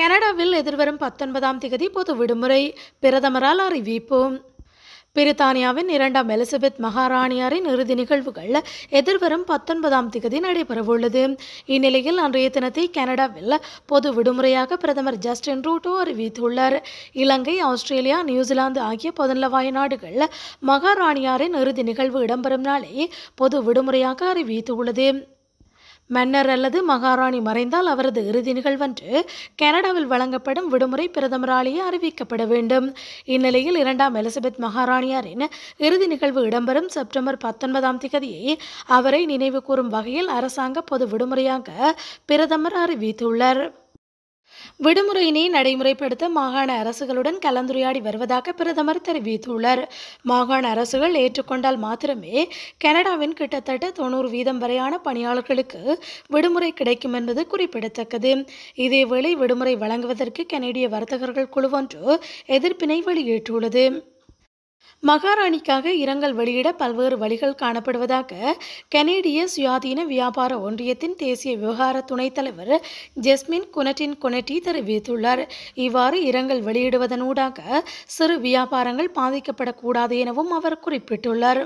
கனடாவில் எதிர்வரும் பத்தொன்பதாம் திகதி பொது விடுமுறை பிரதமரால் அறிவிப்பு பிரித்தானியாவின் இரண்டாம் எலிசபெத் மகாராணியாரின் இறுதி நிகழ்வுகள் எதிர்வரும் பத்தொன்பதாம் திகதி நடைபெறவுள்ளது இந்நிலையில் அன்றைய தினத்தை கனடாவில் பொது விடுமுறையாக பிரதமர் ஜஸ்டின் ரூட்டோ அறிவித்துள்ளார் இலங்கை ஆஸ்திரேலியா நியூசிலாந்து ஆகிய பொதுநலவாய நாடுகள் மகாராணியாரின் இறுதி நிகழ்வு இடம்பெறும் நாளை பொது விடுமுறையாக அறிவித்துள்ளது மன்னர் அல்லது மகாராணி மறைந்தால் அவரது இறுதி நிகழ்வன்று கனடாவில் வழங்கப்படும் விடுமுறை பிரதமராலேயே அறிவிக்கப்பட வேண்டும் இந்நிலையில் இரண்டாம் எலிசபெத் மகாராணியாரின் இறுதி நிகழ்வு இடம்பெறும் செப்டம்பர் பத்தொன்பதாம் திகதியை அவரை நினைவு கூறும் வகையில் அரசாங்க பொது விடுமுறையாக பிரதமர் அறிவித்துள்ளார் விடுமுறையினை நடைமுறைப்படுத்த மாகாண அரசுகளுடன் கலந்துரையாடி வருவதாக பிரதமர் தெரிவித்துள்ளார் மாகாண அரசுகள் ஏற்றுக்கொண்டால் மாத்திரமே கனடாவின் கிட்டத்தட்ட தொண்ணூறு வீதம் வரையான பணியாளர்களுக்கு விடுமுறை கிடைக்கும் என்பது குறிப்பிடத்தக்கது இதேவேளை விடுமுறை வழங்குவதற்கு கனேடிய வர்த்தகர்கள் குழுவொன்று எதிர்ப்பினை வெளியிட்டுள்ளது மகாராணிக்காக இரங்கல் வெளியிட பல்வேறு வழிகள் காணப்படுவதாக கனேடிய சுயாதீன வியாபார ஒன்றியத்தின் தேசிய விவகார துணைத் தலைவர் ஜெஸ்மின் குனட்டின் குனட்டி தெரிவித்துள்ளார் இவ்வாறு இரங்கல் வெளியிடுவதனூடாக சிறு வியாபாரங்கள் பாதிக்கப்படக்கூடாது எனவும் அவர் குறிப்பிட்டுள்ளார்